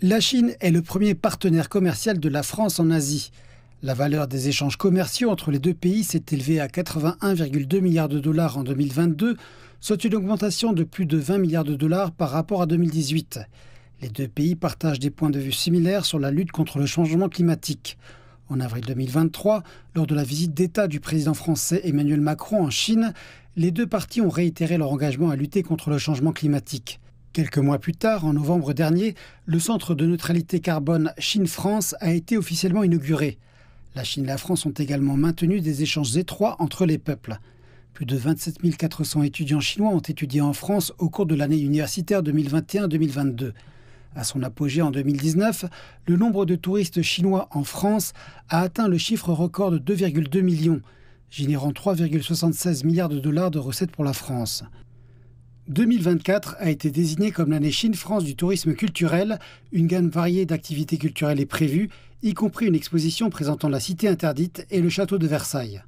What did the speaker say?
La Chine est le premier partenaire commercial de la France en Asie. La valeur des échanges commerciaux entre les deux pays s'est élevée à 81,2 milliards de dollars en 2022, soit une augmentation de plus de 20 milliards de dollars par rapport à 2018. Les deux pays partagent des points de vue similaires sur la lutte contre le changement climatique. En avril 2023, lors de la visite d'État du président français Emmanuel Macron en Chine, les deux parties ont réitéré leur engagement à lutter contre le changement climatique. Quelques mois plus tard, en novembre dernier, le centre de neutralité carbone Chine-France a été officiellement inauguré. La Chine et la France ont également maintenu des échanges étroits entre les peuples. Plus de 27 400 étudiants chinois ont étudié en France au cours de l'année universitaire 2021-2022. À son apogée en 2019, le nombre de touristes chinois en France a atteint le chiffre record de 2,2 millions, générant 3,76 milliards de dollars de recettes pour la France. 2024 a été désigné comme l'année Chine-France du tourisme culturel. Une gamme variée d'activités culturelles est prévue, y compris une exposition présentant la cité interdite et le château de Versailles.